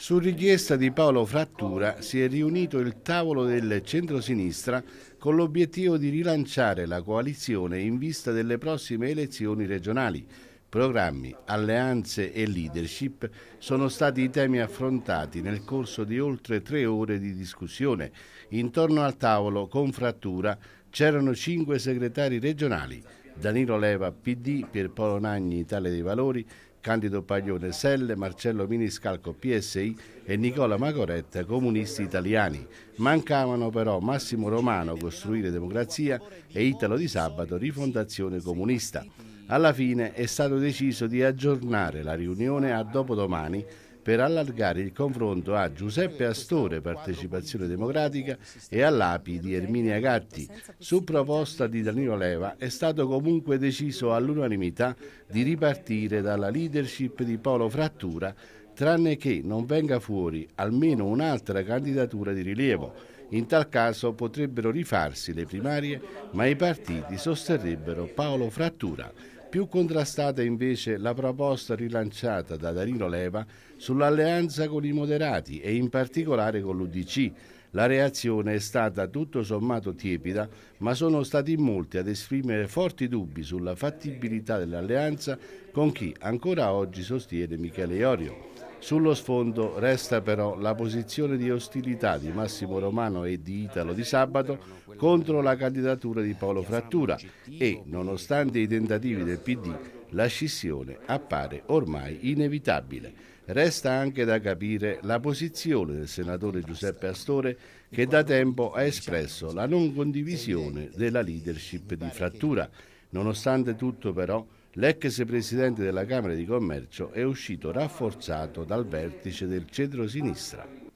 Su richiesta di Paolo Frattura si è riunito il tavolo del centrosinistra con l'obiettivo di rilanciare la coalizione in vista delle prossime elezioni regionali. Programmi, alleanze e leadership sono stati i temi affrontati nel corso di oltre tre ore di discussione. Intorno al tavolo con Frattura c'erano cinque segretari regionali, Danilo Leva PD, Pierpolo Nagni Italia dei Valori, Candido Paglione Selle, Marcello Miniscalco PSI e Nicola Magoretta Comunisti Italiani. Mancavano però Massimo Romano Costruire Democrazia e Italo di Sabato Rifondazione Comunista. Alla fine è stato deciso di aggiornare la riunione a dopodomani per allargare il confronto a Giuseppe Astore, Partecipazione Democratica, e all'API di Erminia Gatti. Su proposta di Danilo Leva è stato comunque deciso all'unanimità di ripartire dalla leadership di Polo Frattura, tranne che non venga fuori almeno un'altra candidatura di rilievo. In tal caso potrebbero rifarsi le primarie, ma i partiti sosterrebbero Paolo Frattura. Più contrastata invece la proposta rilanciata da Darino Leva sull'alleanza con i moderati e in particolare con l'UDC. La reazione è stata tutto sommato tiepida, ma sono stati in molti ad esprimere forti dubbi sulla fattibilità dell'alleanza con chi ancora oggi sostiene Michele Iorio. Sullo sfondo resta però la posizione di ostilità di Massimo Romano e di Italo di Sabato contro la candidatura di Paolo Frattura e, nonostante i tentativi del PD, la scissione appare ormai inevitabile. Resta anche da capire la posizione del senatore Giuseppe Astore che da tempo ha espresso la non condivisione della leadership di Frattura. Nonostante tutto però l'ex presidente della Camera di Commercio è uscito rafforzato dal vertice del centro-sinistra.